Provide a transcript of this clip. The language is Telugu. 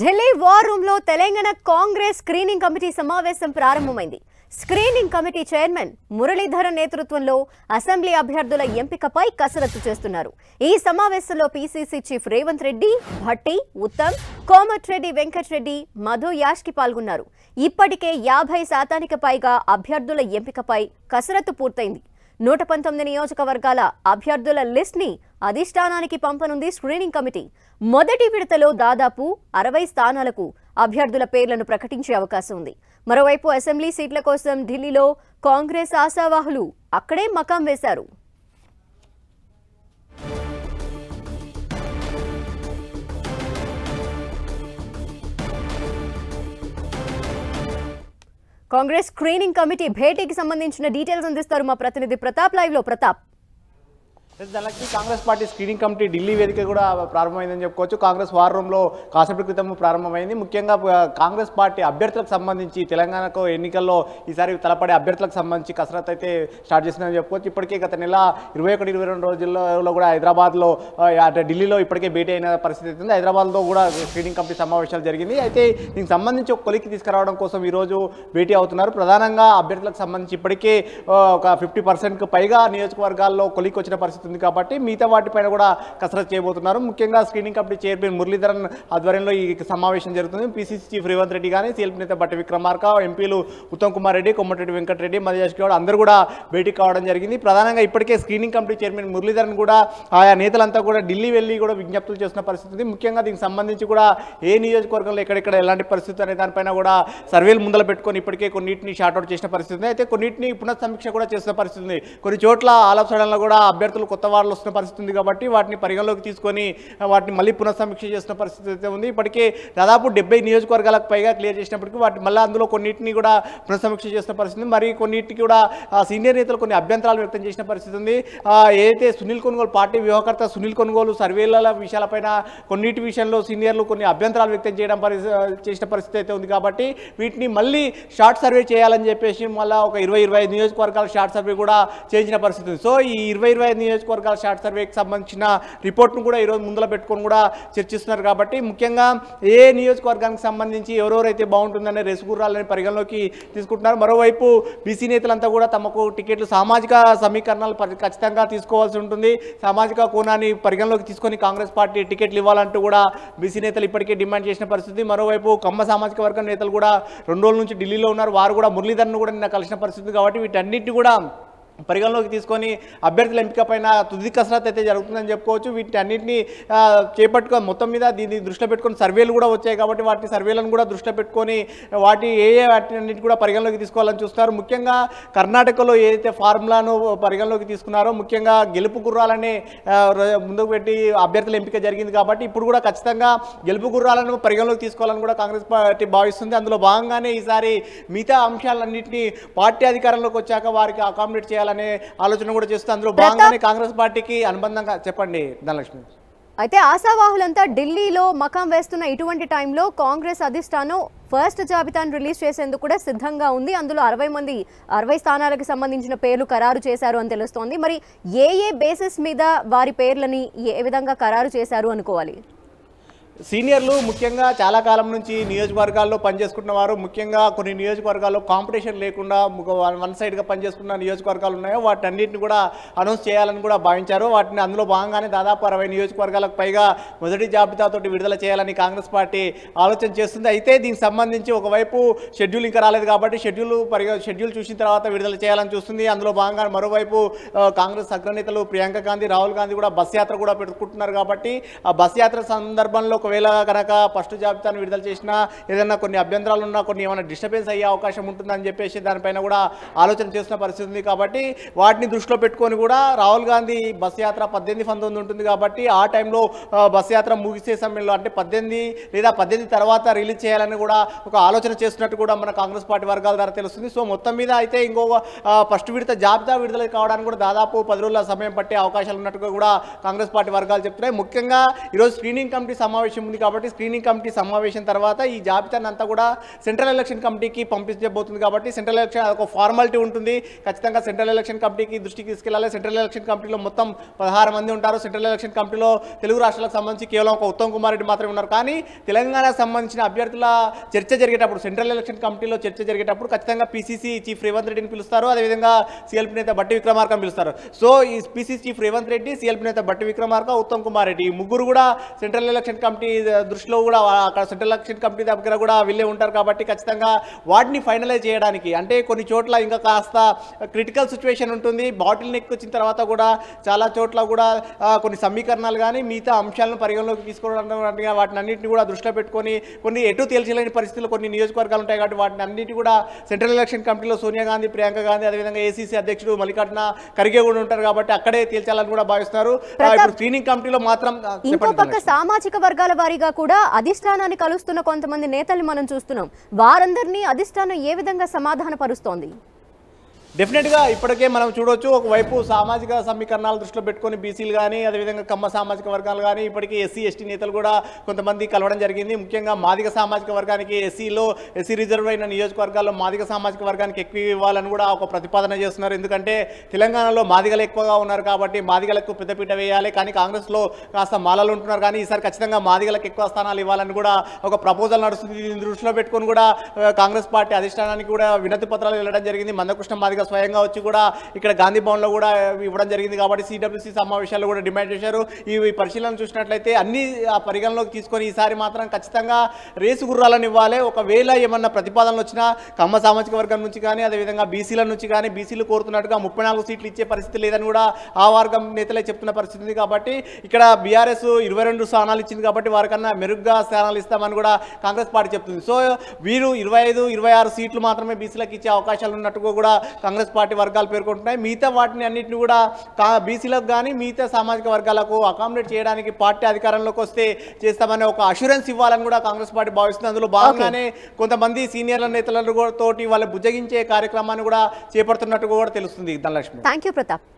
ఢిల్లీ వార్ రూమ్ లో తెలంగాణ కాంగ్రెస్ స్క్రీనింగ్ కమిటీ సమావేశం ప్రారంభమైంది స్క్రీనింగ్ కమిటీ చైర్మన్ మురళీధర నేతృత్వంలో అసెంబ్లీ అభ్యర్థుల ఎంపికపై కసరత్తు చేస్తున్నారు ఈ సమావేశంలో PCC chief Revanth Reddy Bhatti Uttam Venkat Reddy Madhu Yashki పాల్గొన్నారు ఇప్పటికే యాభై శాతానికి పైగా అభ్యర్థుల ఎంపికపై కసరత్తు పూర్తయింది నూట పంతొమ్మిది నియోజకవర్గాల అభ్యర్థుల లిస్ట్ని అధిష్టానానికి పంపనుంది స్క్రీనింగ్ కమిటీ మొదటి విడతలో దాదాపు అరవై స్థానాలకు అభ్యర్థుల పేర్లను ప్రకటించే అవకాశం ఉంది మరోవైపు అసెంబ్లీ సీట్ల కోసం ఢిల్లీలో కాంగ్రెస్ ఆశావాహులు అక్కడే మకాం వేశారు కాంగ్రెస్ స్క్రీనింగ్ కమిటీ భేటీకి సంబంధించిన డీటెయిల్స్ అందిస్తారు మా ప్రతినిధి ప్రతాప్ లైవ్ లో ప్రతాప్ దానికి Congress party screening committee Delhi వేదిక కూడా ప్రారంభమైందని చెప్పుకోవచ్చు కాంగ్రెస్ వార్ రూమ్లో కాసేపటి క్రితం ప్రారంభమైంది ముఖ్యంగా కాంగ్రెస్ పార్టీ అభ్యర్థులకు సంబంధించి తెలంగాణకు ఎన్నికల్లో ఈసారి తలపడే అభ్యర్థులకు సంబంధించి కసరత్ అయితే స్టార్ట్ చేసిందని చెప్పుకోవచ్చు ఇప్పటికే గత నెల ఇరవై ఒకటి ఇరవై రెండు రోజుల్లో కూడా హైదరాబాద్లో ఢిల్లీలో ఇప్పటికే భేటీ అయిన పరిస్థితి అవుతుంది హైదరాబాద్లో కూడా స్క్రీనింగ్ కమిటీ సమావేశాలు జరిగింది అయితే దీనికి సంబంధించి ఒక కొలికి తీసుకురావడం కోసం ఈరోజు భేటీ అవుతున్నారు ప్రధానంగా అభ్యర్థులకు సంబంధించి ఇప్పటికే ఒక ఫిఫ్టీ పర్సెంట్కి పైగా నియోజకవర్గాల్లో కొలికి వచ్చిన పరిస్థితి వస్తుంది కాబట్టి మిగతా వాటిపైన కూడా కసరత్ చేయబోతున్నారు ముఖ్యంగా స్క్రీనింగ్ కమిటీ చైర్మన్ మురళీధరన్ ఆధ్వర్యంలో ఈ సమావేశం జరుగుతుంది పీసీసీ చీఫ్ రేవంత్ రెడ్డి కానీ సీఎల్పీ నేత బట్టి విక్రమార్క ఎంపీలు ఉత్తమ్ కుమార్ రెడ్డి కొమ్మటిరెడ్డి వెంకటరెడ్డి మధ్యాష్ గౌడ్ అందరూ కూడా భేటీ కావడం జరిగింది ప్రధానంగా ఇప్పటికే స్క్రీనింగ్ కమిటీ చైర్మన్ మురళీధరన్ కూడా ఆయా నేతలంతా కూడా ఢిల్లీ వెళ్ళి కూడా విజ్ఞప్తులు చేసిన పరిస్థితి ఉంది ముఖ్యంగా దీనికి సంబంధించి కూడా ఏ నియోజకవర్గంలో ఎక్కడెక్కడ ఎలాంటి పరిస్థితి అనే దానిపైన కూడా సర్వేలు ముందల పెట్టుకొని ఇప్పటికే కొన్నింటిని షార్ట్అవుట్ చేసిన పరిస్థితి ఉంది అయితే కొన్నింటిని పునఃసమీక్ష కూడా చేసిన పరిస్థితి ఉంది కొన్ని చోట్ల ఆలోచనలో కూడా అభ్యర్థులు కొత్త వాళ్ళు వస్తున్న పరిస్థితి ఉంది కాబట్టి వాటిని పరిగణలోకి తీసుకొని వాటిని మళ్ళీ పునఃసమీక్ష చేసిన పరిస్థితి అయితే ఉంది ఇప్పటికే దాదాపు డెబ్బై నియోజకవర్గాలకు పైగా క్లియర్ చేసినప్పటికీ వాటి మళ్ళీ అందులో కొన్నింటిని కూడా పునఃసమీక్ష చేసిన పరిస్థితి మరి కొన్నింటికి కూడా సీనియర్ నేతలు కొన్ని అభ్యంతరాలు వ్యక్తం చేసిన పరిస్థితి ఉంది ఏదైతే సునీల్ కొనుగోలు పార్టీ వ్యూహకర్త సునీల్ కొనుగోలు సర్వేల విషయాలపైన కొన్నిటి విషయంలో సీనియర్లు కొన్ని అభ్యంతరాలు వ్యక్తం చేయడం చేసిన పరిస్థితి అయితే ఉంది కాబట్టి వీటిని మళ్ళీ షార్ట్ సర్వే చేయాలని చెప్పేసి మళ్ళీ ఒక ఇరవై ఇరవై నియోజకవర్గాలు షార్ట్ సర్వే కూడా చేయించిన పరిస్థితి ఉంది సో ఈ ఇరవై ఇరవై నియోజక నియోజకవర్గాల షార్ట్ సర్వేకి సంబంధించిన రిపోర్ట్ను కూడా ఈరోజు ముందర పెట్టుకొని కూడా చర్చిస్తున్నారు కాబట్టి ముఖ్యంగా ఏ నియోజకవర్గానికి సంబంధించి ఎవరెవరైతే బాగుంటుందనే రెసుగుర్రాలని పరిగణలోకి తీసుకుంటున్నారు మరోవైపు బీసీ నేతలంతా కూడా తమకు టికెట్లు సామాజిక సమీకరణాలు ఖచ్చితంగా తీసుకోవాల్సి ఉంటుంది సామాజిక కోణాన్ని పరిగణలోకి తీసుకొని కాంగ్రెస్ పార్టీ టికెట్లు ఇవ్వాలంటూ కూడా బీసీ నేతలు ఇప్పటికే డిమాండ్ చేసిన పరిస్థితి మరోవైపు కమ్మ సామాజిక వర్గం నేతలు కూడా రెండు రోజుల నుంచి ఢిల్లీలో ఉన్నారు వారు కూడా మురళీధర్ను కూడా నిన్న కలిసిన పరిస్థితి కాబట్టి వీటన్నిటి కూడా పరిగణలోకి తీసుకొని అభ్యర్థుల ఎంపిక పైన తుది కసరత్ అయితే జరుగుతుందని చెప్పుకోవచ్చు వీటి అన్నింటినీ చేపట్టుకొని మొత్తం మీద దీన్ని దృష్టిలో పెట్టుకొని సర్వేలు కూడా వచ్చాయి కాబట్టి వాటి సర్వేలను కూడా దృష్టిలో పెట్టుకొని వాటి ఏ ఏ వాటిని కూడా పరిగణలోకి తీసుకోవాలని చూస్తారు ముఖ్యంగా కర్ణాటకలో ఏదైతే ఫార్ములాను పరిగణలోకి తీసుకున్నారో ముఖ్యంగా గెలుపు గుర్రాలనే ముందుకు పెట్టి అభ్యర్థుల ఎంపిక జరిగింది కాబట్టి ఇప్పుడు కూడా ఖచ్చితంగా గెలుపు గుర్రాలను పరిగణలోకి తీసుకోవాలని కూడా కాంగ్రెస్ పార్టీ భావిస్తుంది అందులో భాగంగానే ఈసారి మిగతా అంశాలన్నింటినీ పార్టీ అధికారంలోకి వచ్చాక వారికి అకామిడేట్ చేయాలి చేయాలనే ఆలోచన కూడా చేస్తూ అందులో భాగంగానే కాంగ్రెస్ పార్టీకి అనుబంధంగా చెప్పండి ధనలక్ష్మి అయితే ఆశావాహులంతా ఢిల్లీలో మకాం వేస్తున్న ఇటువంటి టైంలో కాంగ్రెస్ అధిష్టానం ఫస్ట్ జాబితాను రిలీజ్ చేసేందుకు కూడా సిద్ధంగా ఉంది అందులో అరవై మంది అరవై స్థానాలకు సంబంధించిన పేర్లు ఖరారు చేశారు అని తెలుస్తోంది మరి ఏ ఏ బేసిస్ మీద వారి పేర్లని ఏ విధంగా ఖరారు చేశారు అనుకోవాలి సీనియర్లు ముఖ్యంగా చాలా కాలం నుంచి నియోజకవర్గాల్లో పనిచేసుకున్న వారు ముఖ్యంగా కొన్ని నియోజకవర్గాల్లో కాంపిటీషన్ లేకుండా వన్ సైడ్గా పనిచేసుకున్న నియోజకవర్గాలు ఉన్నాయో వాటన్నింటిని కూడా అనౌన్స్ చేయాలని కూడా భావించారు వాటిని అందులో భాగంగానే దాదాపు అరవై నియోజకవర్గాలకు పైగా మొదటి జాబితాతో విడుదల చేయాలని కాంగ్రెస్ పార్టీ ఆలోచన చేస్తుంది అయితే దీనికి సంబంధించి ఒకవైపు షెడ్యూల్ ఇంకా రాలేదు కాబట్టి షెడ్యూల్ పరిగ షెడ్యూల్ చూసిన తర్వాత విడుదల చేయాలని చూస్తుంది అందులో భాగంగా మరోవైపు కాంగ్రెస్ అగ్రనేతలు ప్రియాంక గాంధీ రాహుల్ గాంధీ కూడా బస్ యాత్ర కూడా పెట్టుకుంటున్నారు కాబట్టి ఆ బస్ యాత్ర సందర్భంలో ఒకవేళ కనుక ఫస్ట్ జాబితాను విడుదల చేసినా ఏదైనా కొన్ని అభ్యంతరాలు ఉన్నా కొన్ని ఏమైనా డిస్టర్బెన్స్ అయ్యే అవకాశం ఉంటుందని చెప్పేసి దానిపైన కూడా ఆలోచన చేస్తున్న పరిస్థితి ఉంది కాబట్టి వాటిని దృష్టిలో పెట్టుకొని కూడా రాహుల్ గాంధీ బస్ యాత్ర పద్దెనిమిది పంతొమ్మిది ఉంటుంది కాబట్టి ఆ టైంలో బస్ యాత్ర ముగిసే సమయంలో అంటే పద్దెనిమిది లేదా పద్దెనిమిది తర్వాత రిలీజ్ చేయాలని కూడా ఒక ఆలోచన చేస్తున్నట్టు కూడా మన కాంగ్రెస్ పార్టీ వర్గాల ద్వారా తెలుస్తుంది సో మొత్తం మీద అయితే ఇంకో ఫస్ట్ విడత జాబితా విడుదల కావడానికి కూడా దాదాపు పది రోజుల సమయం పట్టే అవకాశాలు ఉన్నట్టుగా కూడా కాంగ్రెస్ పార్టీ వర్గాలు చెప్తున్నాయి ముఖ్యంగా ఈరోజు స్క్రీనింగ్ కమిటీ సమావేశం సమావేశం ఉంది కాబట్టి స్క్రీనింగ్ కమిటీ సమావేశం తర్వాత ఈ జాబితాను అంతా కూడా సెంట్రల్ ఎలక్షన్ కమిటీకి పంపించబోతుంది కాబట్టి సెంట్రల్ ఎలక్షన్ అదొక ఫార్మాలిటీ ఉంటుంది ఖచ్చితంగా సెంట్రల్ ఎలక్షన్ కమిటీకి దృష్టికి తీసుకెళ్లాలి సెంట్రల్ ఎలక్షన్ కమిటీలో మొత్తం పదహారు మంది ఉంటారు సెంట్రల్ ఎలక్షన్ కమిటీలో తెలుగు రాష్ట్రాలకు సంబంధించి కేవలం ఒక ఉత్తమ్ కుమార్ రెడ్డి మాత్రమే ఉన్నారు కానీ తెలంగాణకు సంబంధించిన అభ్యర్థుల చర్చ జరిగేటప్పుడు సెంట్రల్ ఎలక్షన్ కమిటీలో చర్చ జరిగేటప్పుడు ఖచ్చితంగా పీసీసీ చీఫ్ రేవంత్ రెడ్డిని పిలుస్తారు అదేవిధంగా సిఎల్పి నేత బట్టి విక్రమార్కను పిలుస్తారు సో ఈ PCC chief Revanth Reddy CLP నేత బట్టి విక్రమార్క ఉత్తమ్ కుమార్ రెడ్డి ఈ ముగ్గురు కూడా సెంట్రల్ ఎలక్షన్ కమిటీ కంపెనీ దృష్టిలో కూడా అక్కడ సెంట్రల్ ఎలక్షన్ కమిటీ దగ్గర కూడా వెళ్ళే ఉంటారు కాబట్టి ఖచ్చితంగా వాటిని ఫైనలైజ్ చేయడానికి అంటే కొన్ని చోట్ల ఇంకా కాస్త క్రిటికల్ సిచ్యువేషన్ ఉంటుంది బాటిల్ నెక్ వచ్చిన తర్వాత కూడా చాలా చోట్ల కూడా కొన్ని సమీకరణాలు కానీ మిగతా అంశాలను పరిగణలోకి తీసుకోవడం వాటిని అన్నింటినీ కూడా దృష్టిలో పెట్టుకొని కొన్ని ఎటు తేల్చలేని పరిస్థితులు కొన్ని నియోజకవర్గాలు ఉంటాయి కాబట్టి వాటిని అన్నింటి కూడా సెంట్రల్ ఎలక్షన్ కమిటీలో సోనియా గాంధీ ప్రియాంక గాంధీ అదేవిధంగా ఏసీసీ అధ్యక్షుడు మల్లికార్జున ఖర్గే కూడా ఉంటారు కాబట్టి అక్కడే తేల్చాలని కూడా భావిస్తారు ఇప్పుడు స్క్రీనింగ్ కమిటీలో మాత్రం ఇంకో పక్క సామాజిక వర్గాల వారీగా కూడా అధిష్టానాన్ని కలుస్తున్న కొంతమంది నేతల్ని మనం చూస్తున్నాం వారందరినీ అధిష్టానం ఏ విధంగా సమాధానపరుస్తోంది డెఫినెట్గా ఇప్పటికే మనం చూడొచ్చు ఒకవైపు సామాజిక సమీకరణాలు దృష్టిలో పెట్టుకొని బీసీలు కానీ అదేవిధంగా కమ్మ సామాజిక వర్గాలు కానీ ఇప్పటికీ ఎస్సీ ఎస్టీ నేతలు కూడా కొంతమంది కలవడం జరిగింది ముఖ్యంగా మాదిక సామాజిక వర్గానికి ఎస్సీలో ఎస్సీ రిజర్వ్ అయిన నియోజకవర్గాల్లో మాదిక సామాజిక వర్గానికి ఎక్కువ ఇవ్వాలని కూడా ఒక ప్రతిపాదన చేస్తున్నారు ఎందుకంటే తెలంగాణలో మాదిగలు ఎక్కువగా ఉన్నారు కాబట్టి మాదిగలకు పెద్దపీట వేయాలి కానీ కాంగ్రెస్లో కాస్త మాలలు ఉంటున్నారు కానీ ఈసారి ఖచ్చితంగా మాదిగలకు ఎక్కువ స్థానాలు ఇవ్వాలని కూడా ఒక ప్రపోజల్ నడుస్తుంది దీన్ని దృష్టిలో పెట్టుకొని కూడా కాంగ్రెస్ పార్టీ అధిష్టానానికి కూడా వినతి పత్రాలు వెళ్ళడం జరిగింది మందకృష్ణ మాదిగ స్వయంగా వచ్చి కూడా ఇక్కడ గాంధీ భవన్లో కూడా ఇవ్వడం జరిగింది కాబట్టి సిడబ్ల్యూసీ సమావేశాలు కూడా డిమాండ్ చేశారు ఈ పరిశీలన చూసినట్లయితే అన్ని పరిగణలోకి తీసుకొని ఈసారి మాత్రం ఖచ్చితంగా రేసు గుర్రాలను ఇవ్వాలి ఒకవేళ ఏమన్నా ప్రతిపాదనలు వచ్చినా కమ్మ సామాజిక వర్గం నుంచి కానీ అదేవిధంగా బీసీల నుంచి కానీ బీసీలు కోరుతున్నట్టుగా ముప్పై నాలుగు సీట్లు ఇచ్చే పరిస్థితి లేదని కూడా ఆ వర్గం నేతలే చెప్తున్న పరిస్థితి ఉంది కాబట్టి ఇక్కడ బీఆర్ఎస్ ఇరవై రెండు స్థానాలు ఇచ్చింది కాబట్టి వారికన్నా మెరుగ్గా స్థానాలు ఇస్తామని కూడా కాంగ్రెస్ పార్టీ చెప్తుంది సో వీరు ఇరవై ఐదు ఇరవై ఆరు సీట్లు మాత్రమే బీసీలకు ఇచ్చే అవకాశాలు ఉన్నట్టుగా కూడా కాంగ్రెస్ పార్టీ వర్గాలు పేర్కొంటున్నాయి మిగతా వాటిని అన్నింటిని కూడా కా బీసీలకు కానీ మిగతా సామాజిక వర్గాలకు అకామిడేట్ చేయడానికి పార్టీ అధికారంలోకి వస్తే చేస్తామని ఒక అష్యూరెన్స్ ఇవ్వాలని కూడా కాంగ్రెస్ పార్టీ భావిస్తుంది అందులో భాగంగానే కొంతమంది సీనియర్ల నేతలతో వాళ్ళు బుజ్జగించే కార్యక్రమాన్ని కూడా చేపడుతున్నట్టు కూడా తెలుస్తుంది ధనలక్ష్మి థ్యాంక్ ప్రతాప్